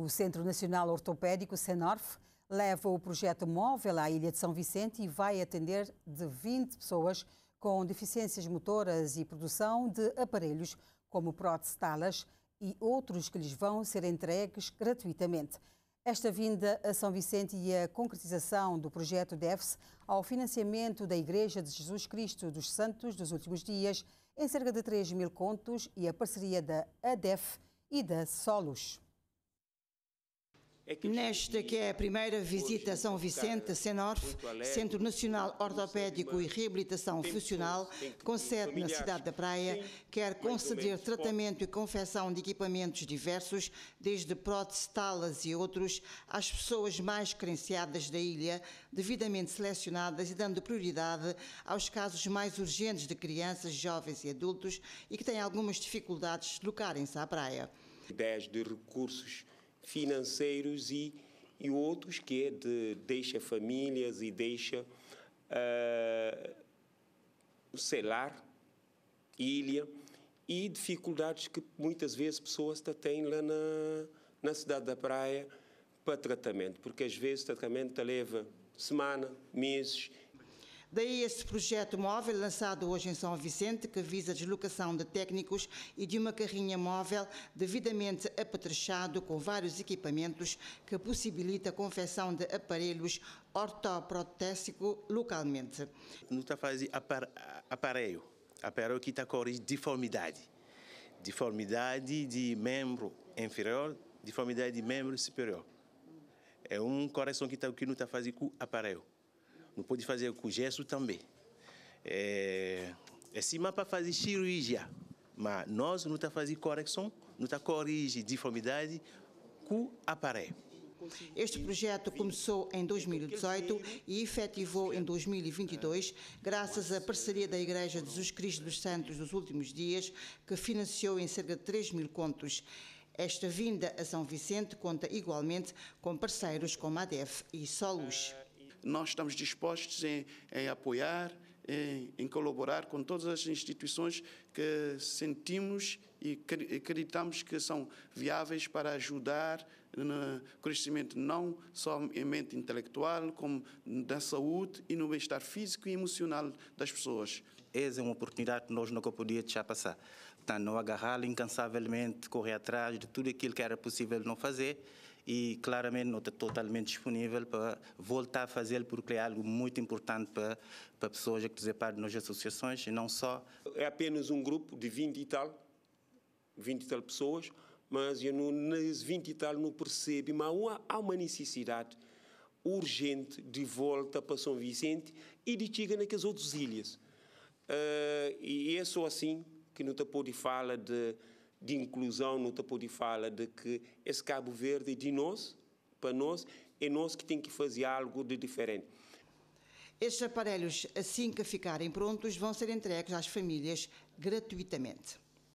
O Centro Nacional Ortopédico, CENORF, leva o projeto móvel à Ilha de São Vicente e vai atender de 20 pessoas com deficiências motoras e produção de aparelhos como prótese talas e outros que lhes vão ser entregues gratuitamente. Esta vinda a São Vicente e a concretização do projeto deve-se ao financiamento da Igreja de Jesus Cristo dos Santos dos últimos dias, em cerca de 3 mil contos, e a parceria da ADEF e da Solus. É Nesta que é a primeira visita a São Vicente, a Senorf, Centro Nacional Ortopédico e Reabilitação Funcional, com sede na cidade da Praia, quer conceder tratamento e confecção de equipamentos diversos, desde próteses, talas e outros, às pessoas mais carenciadas da ilha, devidamente selecionadas e dando prioridade aos casos mais urgentes de crianças, jovens e adultos e que têm algumas dificuldades de deslocarem-se à praia. Ideias de recursos financeiros e, e outros que é de, deixa famílias e deixa uh, selar, ilha e dificuldades que muitas vezes pessoas têm lá na, na cidade da praia para tratamento, porque às vezes o tratamento leva semana, meses Daí este projeto móvel, lançado hoje em São Vicente, que visa a deslocação de técnicos e de uma carrinha móvel devidamente apetrechado com vários equipamentos que possibilita a confecção de aparelhos ortoprotésico localmente. Não está fazendo aparelho, aparelho que está corrigindo deformidade deformidade de membro inferior, deformidade de membro superior. É uma correção que, está que não está fazendo com aparelho. Não pode fazer com gesso também. É, é cima para fazer cirurgia, mas nós não estamos tá fazendo correção, não estamos tá corrigir deformidade com aparelho. Este projeto começou em 2018 e efetivou em 2022, graças à parceria da Igreja de Jesus Cristo dos Santos dos Últimos Dias, que financiou em cerca de 3 mil contos. Esta vinda a São Vicente conta igualmente com parceiros como a DEF e Solus nós estamos dispostos em, em apoiar, em, em, colaborar com todas as instituições que sentimos e acreditamos que são viáveis para ajudar no crescimento não só em mente intelectual, como da saúde e no bem-estar físico e emocional das pessoas. Essa é uma oportunidade que nós nunca podíamos deixar passar. Portanto, não agarrar incansavelmente, correr atrás de tudo aquilo que era possível não fazer e claramente não está totalmente disponível para voltar a fazê-lo, porque é algo muito importante para, para pessoas que fazem parte das associações e não só. É apenas um grupo de 20 e tal, 20 e tal pessoas, mas eu não, nas 20 e tal não percebo, mas há uma necessidade urgente de volta para São Vicente e de chega naquelas outras ilhas. Uh, e é só assim que não te pôde falar de de inclusão, no te de fala de que esse Cabo Verde é de nós, para nós, é nós que tem que fazer algo de diferente. Estes aparelhos, assim que ficarem prontos, vão ser entregues às famílias gratuitamente.